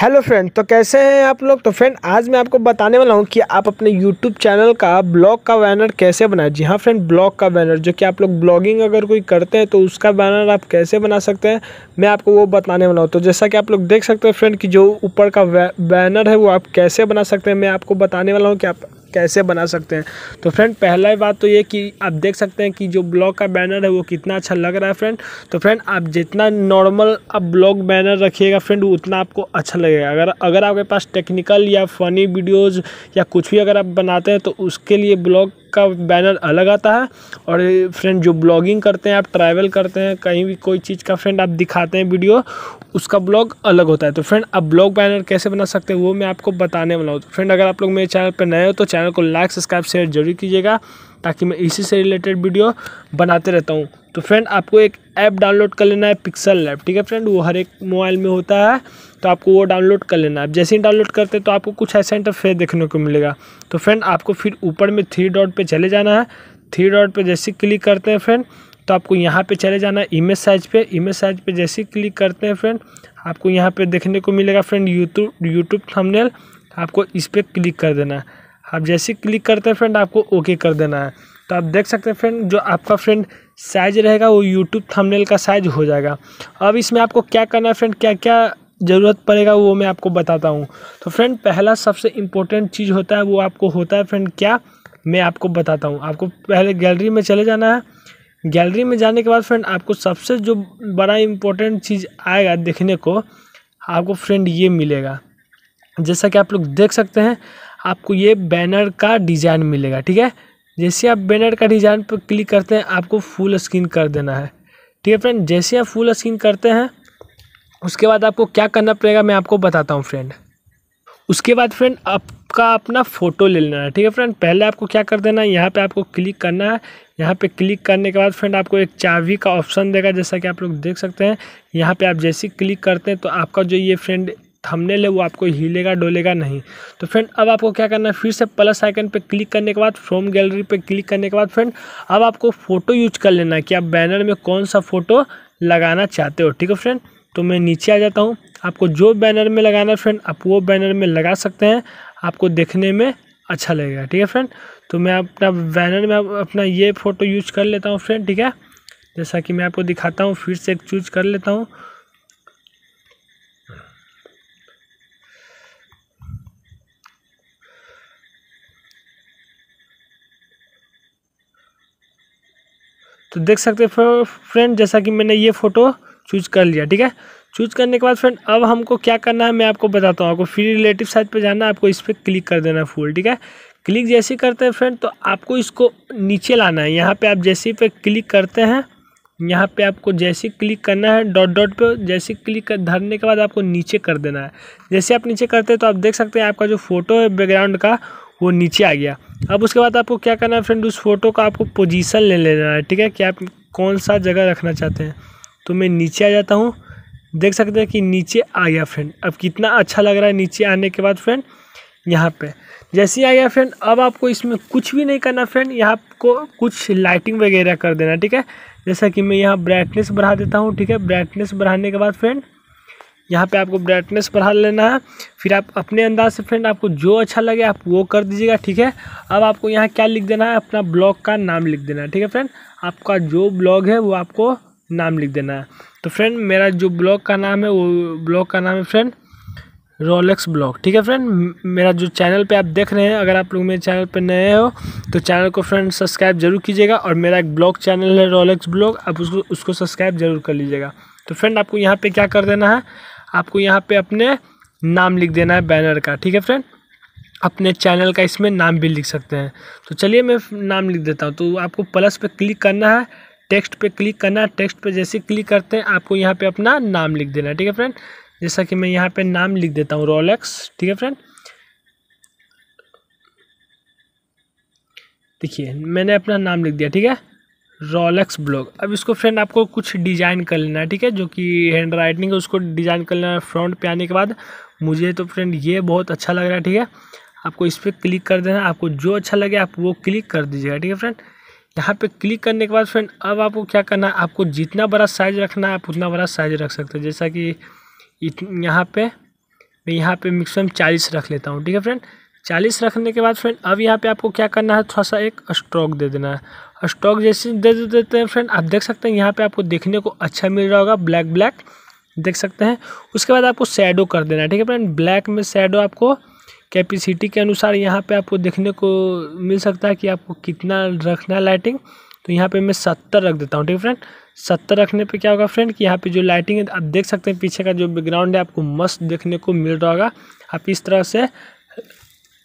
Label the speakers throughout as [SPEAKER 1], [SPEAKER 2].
[SPEAKER 1] hello friend तो कैसे हैं आप लोग तो फ्रेंड आज मैं आपको बताने वाला हूं कि आप अपने यूट्यूब चैनल का ब्लॉग का बैनर कैसे बनाए जी हाँ फ्रेंड ब्लॉग का बैनर जो कि आप लोग ब्लॉगिंग अगर कोई करते हैं तो उसका बैनर आप कैसे बना सकते हैं मैं आपको वो बताने वाला हूं तो जैसा कि आप लोग देख सकते हैं फ्रेंड कि जो ऊपर का बैनर है वो आप कैसे बना सकते हैं मैं आपको बताने वाला हूँ कि आप कैसे बना सकते हैं तो फ्रेंड पहला बात तो ये कि आप देख सकते हैं कि जो ब्लॉग का बैनर है वो कितना अच्छा लग रहा है फ्रेंड तो फ्रेंड आप जितना नॉर्मल आप ब्लॉग बैनर रखिएगा फ्रेंड उतना आपको अच्छा लगेगा अगर अगर आपके पास टेक्निकल या फ़नी वीडियोज़ या कुछ भी अगर आप बनाते हैं तो उसके लिए ब्लॉग का बैनर अलग आता है और फ्रेंड जो ब्लॉगिंग करते हैं आप ट्रैवल करते हैं कहीं भी कोई चीज़ का फ्रेंड आप दिखाते हैं वीडियो उसका ब्लॉग अलग होता है तो फ्रेंड आप ब्लॉग बैनर कैसे बना सकते हैं वो मैं आपको बताने वाला हूँ तो फ्रेंड अगर आप लोग मेरे चैनल पर नए हो तो चैनल को लाइक सब्सक्राइब शेयर जरूर कीजिएगा ताकि मैं इसी से रिलेटेड वीडियो बनाते रहता हूँ तो फ्रेंड आपको एक ऐप डाउनलोड कर लेना है पिक्सल लैब ठीक है फ्रेंड वो हर एक मोबाइल में होता है तो आपको वो डाउनलोड कर लेना है जैसे ही डाउनलोड करते हैं तो आपको कुछ ऐसा इंटरफेस देखने को मिलेगा तो फ्रेंड आपको फिर ऊपर में थ्री डॉट पर चले जाना है थ्री डॉट पर जैसे क्लिक करते हैं फ्रेंड तो आपको यहाँ पे चले जाना है इमेज साइज पे इमेज साइज पे जैसे क्लिक करते हैं फ्रेंड आपको यहाँ पे देखने को मिलेगा फ्रेंड यूट्यूब यूट्यूब थंबनेल आपको इस पर क्लिक कर देना है आप जैसे क्लिक करते हैं फ्रेंड आपको ओके कर देना है तो आप देख सकते हैं फ्रेंड जो आपका फ्रेंड साइज रहेगा वो यूट्यूब थंबनेल का साइज हो जाएगा अब इसमें आपको क्या करना है फ्रेंड क्या क्या ज़रूरत पड़ेगा वो मैं आपको बताता हूँ तो फ्रेंड पहला सबसे इम्पोर्टेंट चीज़ होता है वो आपको होता है फ्रेंड क्या मैं आपको बताता हूँ आपको पहले गैलरी में चले जाना है गैलरी में जाने के बाद फ्रेंड आपको सबसे जो बड़ा इम्पोर्टेंट चीज़ आएगा देखने को आपको फ्रेंड ये मिलेगा जैसा कि आप लोग देख सकते हैं आपको ये बैनर का डिज़ाइन मिलेगा ठीक है जैसे आप बैनर का डिज़ाइन पर क्लिक करते हैं आपको फुल स्क्रीन कर देना है ठीक है फ्रेंड जैसे आप फुल स्क्रीन करते हैं उसके बाद आपको क्या करना पड़ेगा मैं आपको बताता हूँ फ्रेंड उसके बाद फ्रेंड आपका अपना फ़ोटो ले लेना है ठीक है फ्रेंड पहले आपको क्या कर देना है यहाँ पे आपको क्लिक करना है यहाँ पे क्लिक करने के बाद फ्रेंड आपको एक चाबी का ऑप्शन देगा जैसा कि आप लोग देख सकते हैं यहाँ पे आप जैसे क्लिक करते हैं तो आपका जो ये फ्रेंड थंबनेल है वो आपको हिलेगा डोलेगा नहीं तो फ्रेंड अब आपको क्या करना है फिर से प्लस आइकन पे क्लिक करने के बाद फ्रॉम गैलरी पे क्लिक करने के बाद फ्रेंड अब आपको फ़ोटो यूज कर लेना है कि आप बैनर में कौन सा फ़ोटो लगाना चाहते हो ठीक है फ्रेंड तो मैं नीचे आ जाता हूँ आपको जो बैनर में लगाना है फ्रेंड आप वो बैनर में लगा सकते हैं आपको देखने में अच्छा लगेगा ठीक है फ्रेंड तो मैं अपना बैनर में अपना ये फ़ोटो यूज कर लेता हूँ फ्रेंड ठीक है जैसा कि मैं आपको दिखाता हूँ फिर से एक चूज कर लेता हूँ तो देख सकते हो फ्रेंड जैसा कि मैंने ये फ़ोटो चूज कर लिया ठीक है चूज करने के बाद फ्रेंड अब हमको क्या करना है मैं आपको बताता हूँ आपको फ्री रिलेटिव साइट पे जाना है आपको इस पर क्लिक कर देना है फुल ठीक है क्लिक जैसे करते हैं फ्रेंड तो आपको इसको नीचे लाना है यहाँ पे आप जैसे पे क्लिक करते हैं यहाँ पे आपको जैसे क्लिक करना है डॉट डॉट पे जैसे क्लिक कर धरने के बाद आपको नीचे कर देना है जैसे आप नीचे करते हैं तो आप देख सकते हैं आपका जो फोटो है बैकग्राउंड का वो नीचे आ गया अब उसके बाद आपको क्या करना है फ्रेंड उस फोटो का आपको पोजीशन ले लेना है ठीक है कि आप कौन सा जगह रखना चाहते हैं तो मैं नीचे आ जाता हूँ देख सकते हैं कि नीचे आ गया फ्रेंड अब कितना अच्छा लग रहा है नीचे आने के बाद फ्रेंड यहाँ पे जैसे ही आ गया फ्रेंड अब आपको इसमें कुछ भी नहीं करना फ्रेंड यहाँ को कुछ लाइटिंग वगैरह कर देना ठीक है जैसा कि मैं यहाँ ब्राइटनेस बढ़ा देता हूँ ठीक है ब्राइटनेस बढ़ाने के बाद फ्रेंड यहाँ पे आपको ब्राइटनेस बढ़ा लेना है फिर आप अपने अंदाज से फ्रेंड आपको जो अच्छा लगे आप वो कर दीजिएगा ठीक है अब आपको यहाँ क्या लिख देना है अपना ब्लॉग का नाम लिख देना है ठीक है फ्रेंड आपका जो ब्लॉग है वो आपको नाम लिख देना है तो फ्रेंड मेरा जो ब्लॉग का नाम है वो ब्लॉग का नाम है फ्रेंड रोलेक्स ब्लॉग ठीक है फ्रेंड मेरा जो चैनल पे आप देख रहे हैं अगर आप लोग मेरे चैनल पे नए हो तो चैनल को फ्रेंड सब्सक्राइब जरूर कीजिएगा और मेरा एक ब्लॉग चैनल है रोलेक्स ब्लॉग आप उसको उसको सब्सक्राइब जरूर कर लीजिएगा तो फ्रेंड आपको यहाँ पे क्या कर देना है आपको यहाँ पे अपने नाम लिख देना है बैनर का ठीक है फ्रेंड अपने चैनल का इसमें नाम भी लिख सकते हैं तो चलिए मैं नाम लिख देता हूँ तो आपको प्लस पे क्लिक करना है टेक्स्ट पे क्लिक करना है टेक्स्ट पे जैसे क्लिक करते हैं आपको यहाँ पे अपना नाम लिख देना है ठीक है फ्रेंड जैसा कि मैं यहाँ पे नाम लिख देता हूँ रोलेक्स ठीक है फ्रेंड देखिए मैंने अपना नाम लिख दिया ठीक है रोलेक्स ब्लॉक अब इसको फ्रेंड आपको कुछ डिज़ाइन कर लेना है ठीक है जो कि हैंड राइटिंग है उसको डिज़ाइन कर लेना है फ्रंट पे आने के बाद मुझे तो फ्रेंड ये बहुत अच्छा लग रहा है ठीक है आपको इस पर क्लिक कर देना आपको जो अच्छा लगे आप वो क्लिक कर दीजिएगा ठीक है फ्रेंड यहाँ पे क्लिक करने के बाद फ्रेंड अब आपको क्या करना है आपको जितना बड़ा साइज़ रखना है आप उतना बड़ा साइज़ रख सकते हैं जैसा कि यहाँ पे मैं यहाँ पे मिक्सिमम चालीस रख लेता हूँ ठीक है फ्रेंड चालीस रखने के बाद फ्रेंड अब यहाँ पे आपको क्या करना है थोड़ा सा एक स्ट्रोक दे देना है स्टॉक जैसे दे देते हैं फ्रेंड आप देख सकते हैं यहाँ पे आपको देखने को अच्छा मिल रहा होगा ब्लैक ब्लैक देख सकते हैं उसके बाद आपको सैडो कर देना है ठीक है फ्रेंड ब्लैक में सैडो आपको कैपेसिटी के अनुसार यहाँ पे आपको देखने को मिल सकता है कि आपको कितना रखना है लाइटिंग तो यहाँ पे मैं सत्तर रख देता हूँ ठीक है फ्रेंड सत्तर रखने पे क्या होगा फ्रेंड कि यहाँ पे जो लाइटिंग है आप देख सकते हैं पीछे का जो बैकग्राउंड है आपको मस्त देखने को मिल रहा होगा आप इस तरह से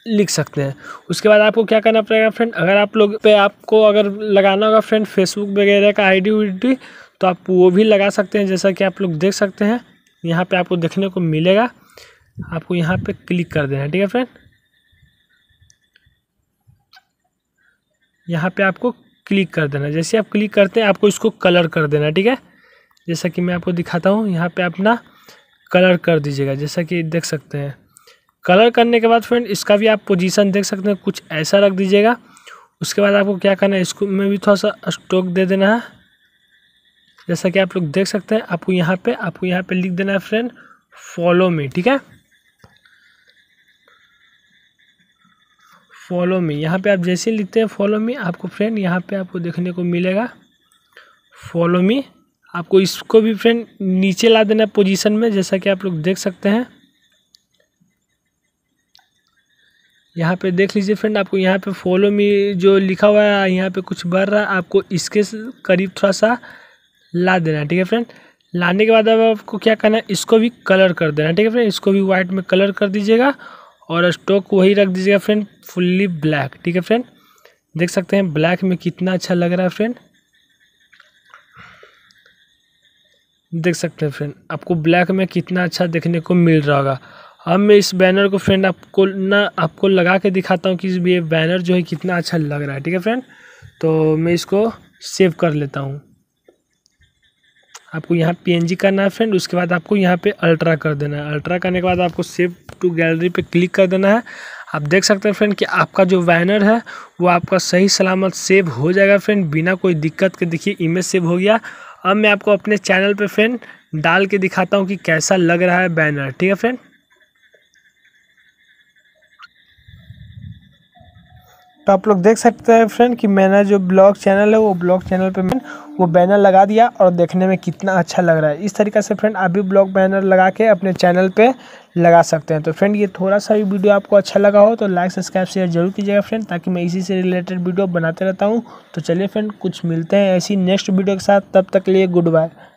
[SPEAKER 1] लिख सकते हैं उसके बाद आपको क्या करना पड़ेगा फ्रेंड अगर आप लोग पे आपको अगर लगाना होगा फ्रेंड फेसबुक वगैरह का आईडी डी तो आप वो भी लगा सकते हैं जैसा कि आप लोग देख सकते हैं यहाँ पे आपको देखने को मिलेगा आपको यहाँ पे क्लिक कर देना है ठीक है फ्रेंड यहाँ पे आपको क्लिक कर देना जैसे आप क्लिक करते हैं आपको इसको कलर कर देना है ठीक है जैसा कि मैं आपको दिखाता हूँ यहाँ पर अपना कलर कर दीजिएगा जैसा कि देख सकते हैं कलर करने के बाद फ्रेंड इसका भी आप पोजीशन देख सकते हैं कुछ ऐसा रख दीजिएगा उसके बाद आपको क्या करना है इसको में भी थोड़ा सा स्ट्रोक दे देना है जैसा कि आप लोग देख सकते हैं आपको यहाँ पे आपको यहाँ पे लिख देना है फ्रेंड फॉलो मी ठीक है फॉलो मी यहाँ पे आप जैसे लिखते हैं फॉलो मी आपको फ्रेंड यहाँ पे आपको देखने को मिलेगा फॉलो मी आपको इसको भी फ्रेंड नीचे ला देना है पोजीशन में जैसा कि आप लोग देख सकते हैं यहाँ पे देख लीजिए फ्रेंड आपको यहाँ पे फॉलो मी जो लिखा हुआ है यहाँ पे कुछ बढ़ रहा है आपको इसके करीब थोड़ा सा ला देना है ठीक है फ्रेंड लाने के बाद अब आपको क्या करना है इसको भी कलर कर देना है ठीक है फ्रेंड इसको भी वाइट में कलर कर दीजिएगा और स्टॉक वही रख दीजिएगा फ्रेंड फुल्ली ब्लैक ठीक है फ्रेंड देख सकते हैं ब्लैक में कितना अच्छा लग रहा है फ्रेंड देख सकते हैं फ्रेंड आपको ब्लैक में कितना अच्छा देखने को मिल रहा होगा अब मैं इस बैनर को फ्रेंड आपको ना आपको लगा के दिखाता हूँ कि ये बैनर जो है कितना अच्छा लग रहा है ठीक है फ्रेंड तो मैं इसको सेव कर लेता हूँ आपको यहाँ पी करना है फ्रेंड उसके बाद आपको यहाँ पे अल्ट्रा कर देना है अल्ट्रा करने के बाद आपको सेव टू गैलरी पे क्लिक कर देना है आप देख सकते हैं फ्रेंड कि आपका जो बैनर है वो आपका सही सलामत सेव हो जाएगा फ्रेंड बिना कोई दिक्कत के देखिए इमेज सेव हो गया अब मैं आपको अपने चैनल पर फ्रेंड डाल के दिखाता हूँ कि कैसा लग रहा है बैनर ठीक है फ्रेंड तो आप लोग देख सकते हैं फ्रेंड कि मैंने जो ब्लॉग चैनल है वो ब्लॉग चैनल पे मैंने वो बैनर लगा दिया और देखने में कितना अच्छा लग रहा है इस तरीके से फ्रेंड आप भी ब्लॉग बैनर लगा के अपने चैनल पे लगा सकते हैं तो फ्रेंड ये थोड़ा सा भी वीडियो आपको अच्छा लगा हो तो लाइक सब्सक्राइब शेयर जरूर कीजिएगा फ्रेंड ताकि मैं इसी से रिलेटेड वीडियो बनाते रहता हूँ तो चलिए फ्रेंड कुछ मिलते हैं ऐसी नेक्स्ट वीडियो के साथ तब तक लिए गुड बाय